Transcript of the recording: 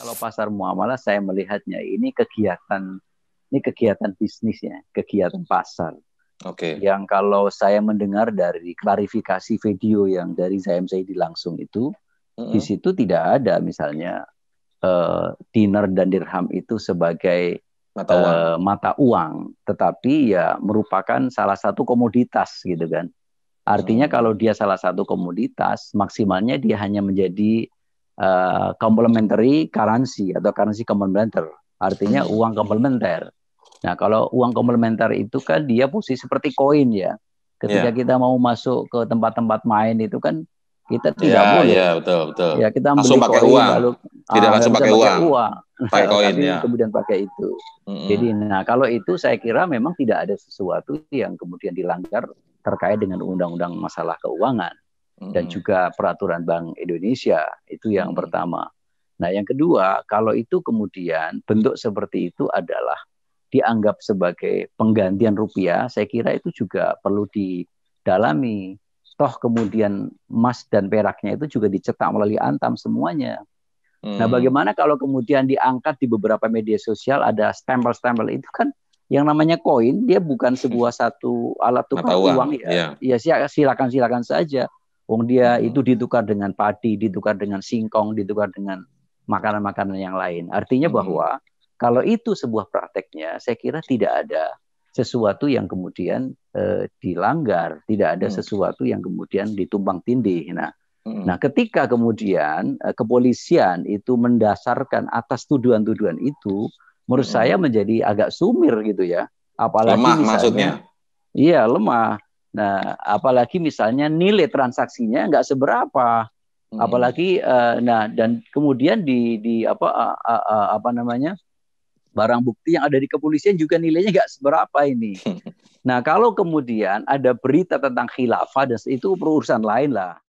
Kalau pasar muamalah saya melihatnya ini kegiatan ini kegiatan bisnisnya, kegiatan pasar. Oke. Okay. Yang kalau saya mendengar dari klarifikasi video yang dari Zaim di langsung itu, mm -hmm. di situ tidak ada misalnya uh, eh, dinar dan dirham itu sebagai mata uang. Uh, mata uang, tetapi ya merupakan salah satu komoditas gitu kan. Artinya kalau dia salah satu komoditas, maksimalnya dia hanya menjadi uh, complementary currency atau currency complementer. Artinya hmm. uang komplementer. Nah, kalau uang komplementer itu kan dia posisi seperti koin ya. Ketika yeah. kita mau masuk ke tempat-tempat main itu kan kita tidak yeah, boleh. Iya, yeah, betul, betul. Ya, kita langsung pakai koin, uang. Lalu, tidak ah, langsung pakai uang. uang. Pakai nah, koin ya. Kemudian pakai itu. Mm-hmm. Jadi nah, kalau itu saya kira memang tidak ada sesuatu yang kemudian dilanggar terkait dengan undang-undang masalah keuangan dan juga peraturan Bank Indonesia itu yang pertama. Nah, yang kedua, kalau itu kemudian bentuk seperti itu adalah dianggap sebagai penggantian rupiah, saya kira itu juga perlu didalami. Toh kemudian emas dan peraknya itu juga dicetak melalui antam semuanya. Hmm. Nah, mm. bagaimana kalau kemudian diangkat di beberapa media sosial ada stempel-stempel itu kan yang namanya koin dia bukan sebuah satu alat tukar uang, uang ya. Iya, ya, silakan silakan saja. Wong dia hmm. itu ditukar dengan padi, ditukar dengan singkong, ditukar dengan makanan-makanan yang lain. Artinya hmm. bahwa kalau itu sebuah prakteknya, saya kira tidak ada sesuatu yang kemudian eh, dilanggar, tidak ada hmm. sesuatu yang kemudian ditumbang tindih. Nah, hmm. nah ketika kemudian eh, kepolisian itu mendasarkan atas tuduhan-tuduhan itu, menurut hmm. saya menjadi agak sumir gitu ya. Apalagi lemah misalnya, maksudnya. Iya, lemah Nah, apalagi misalnya nilai transaksinya nggak seberapa, hmm. apalagi uh, nah dan kemudian di di apa uh, uh, uh, apa namanya barang bukti yang ada di kepolisian juga nilainya nggak seberapa ini. nah, kalau kemudian ada berita tentang khilafah dan itu perurusan lain lah.